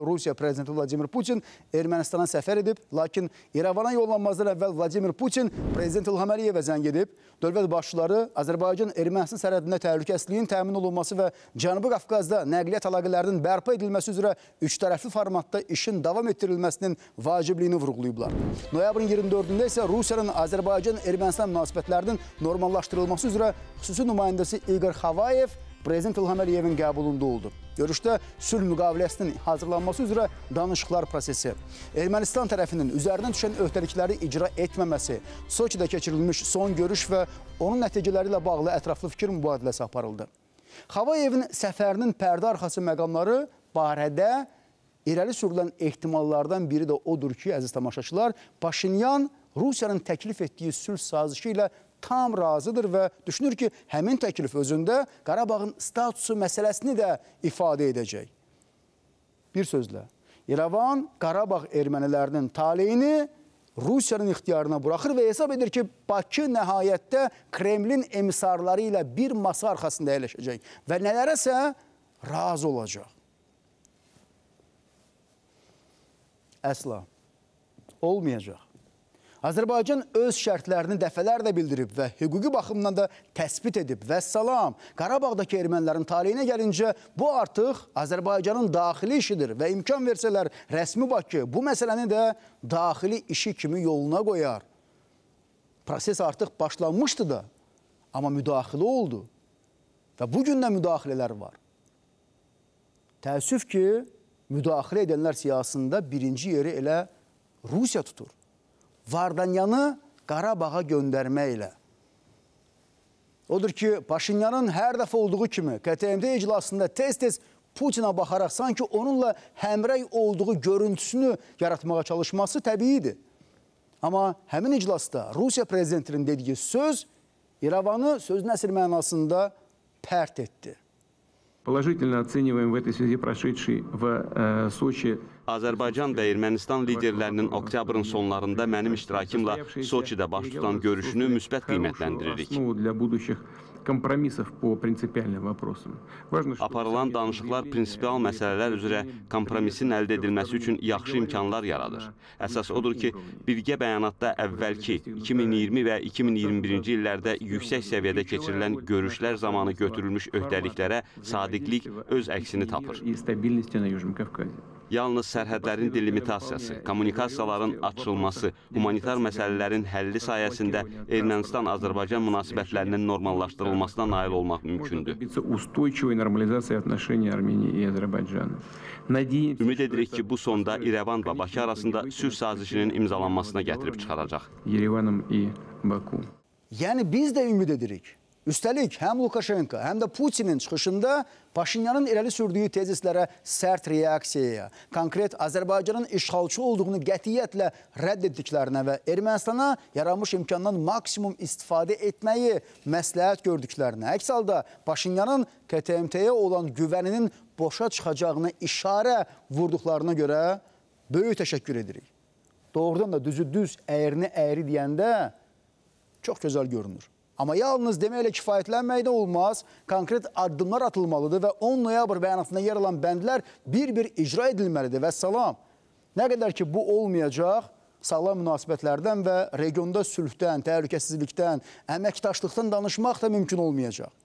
Rusiya prezidenti Vladimir Putin Ermənistana səfər edib, lakin İrəvana yollanmazdan əvvəl Vladimir Putin prezident İlham Əliyevə zəng edib. Dövlət başçıları Azərbaycan-Ermənistan sərhədində təhlükəsizliyin təmin olunması və Cənubi Qafqazda nəqliyyat əlaqələrinin bərpa edilməsi üzrə üçtərəfli formatda işin davam etdirilməsinin vacibliyini vurğulayıblar. Noyabrın 24-də isə Rusiyanın Azərbaycan-Ermənistan münasibətlərinin normallaşdırılması üzrə xüsusi nümayəndəsi İqor Xavayev Prezident İlham Əliyevin qəbulunda oldu. Görüşdə sülh müqaviləsinin hazırlanması üzrə danışıqlar prosesi, Ermənistan tərəfinin üzərinə düşən öhdəlikləri icra etməməsi, Soçidə keçirilmiş son görüş və onun nəticələri ilə bağlı ətraflı fikir mübadiləsi aparıldı. Xavayevin səfərinin pərdə arxası məqamları barədə irəli sürülən ehtimallardan biri də odur ki, əziz tamaşaçılar, Paşinyan Rusiyanın təklif etdiyi sülh sazişi ilə tam razıdır və düşünür ki, həmin təklif özündə Qarabağın statusu məsələsini də ifadə edəcək. Bir sözlə, İrəvan Qarabağ ermənilərinin taleyini Rusiyanın ixtiyarına buraxır və hesab edir ki, Bakı nəhayətdə Kremlin emisarları ilə bir masa arxasında əyləşəcək və nələrəsə razı olacaq. Əsla olmayacaq. Azərbaycan öz şərtlərini dəfələrlə bildirib və hüquqi baxımdan da təsbit edib. Və salam, Qarabağdakı ermənilərin taleyinə gəlincə bu artıq Azərbaycanın daxili işidir və imkan versələr rəsmi Bakı bu məsələni də daxili işi kimi yoluna qoyar. Proses artıq başlanmışdı da, amma müdaxilə oldu və bugün də müdaxilələr var. Təəssüf ki, müdaxilə edənlər siyasında birinci yeri elə Rusiya tutur. Vardanyanı Qarabağa göndərməklə. Odur ki, Paşinyanın hər dəfə olduğu kimi KTMD iclasında tez-tez Putina baxaraq sanki onunla həmrəy olduğu görüntüsünü yaratmağa çalışması təbiidir. Amma həmin iclasda Rusiya prezidentinin dediyi söz İrəvanı sözün əsr mənasında pərt etdi. Положительно оцениваем в этой связи прошедший в э, Сочи Azərbaycan və Ermənistan liderlərinin oktyabrın sonlarında mənim iştirakımla Soçidə baş tutan görüşünü müsbət qiymətləndiririk. kompromiссов по принципиальным вопросам. Важно, Aparılan danışıqlar prinsipial məsələlər üzrə kompromisin əldə edilməsi üçün yaxşı imkanlar yaradır. Əsas odur ki, birgə bəyanatda əvvəlki 2020 və 2021-ci illərdə yüksək səviyyədə keçirilən görüşlər zamanı götürülmüş öhdəliklərə sadiq müttəfiqlik öz əksini tapır. Yalnız sərhədlərin delimitasiyası, kommunikasiyaların açılması, humanitar məsələlərin həlli sayəsində Ermənistan-Azərbaycan münasibətlərinin normallaşdırılmasına nail olmaq mümkündür. Ümid edirik ki, bu sonda İrəvan və Bakı arasında sülh sazişinin imzalanmasına gətirib çıxaracaq. Yəni biz də ümid edirik. Üstəlik, həm Lukaşenko, həm də Putinin çıxışında Paşinyanın irəli sürdüyü tezislərə sərt reaksiyaya, konkret Azərbaycanın işğalçı olduğunu qətiyyətlə rədd etdiklərinə və Ermənistana yaranmış imkandan maksimum istifadə etməyi məsləhət gördüklərinə, əks halda Paşinyanın KTMT-yə olan güvəninin boşa çıxacağına işarə vurduqlarına görə böyük təşəkkür edirik. Doğrudan da düzü düz, əyrini əyri deyəndə çox gözəl görünür. Amma yalnız deməklə kifayətlənmək də olmaz, konkret addımlar atılmalıdır və 10 noyabr bəyanatında yer alan bəndlər bir-bir icra edilməlidir və salam. Nə qədər ki, bu olmayacaq, sağlam münasibətlərdən və regionda sülhdən, təhlükəsizlikdən, əməkdaşlıqdan danışmaq da mümkün olmayacaq.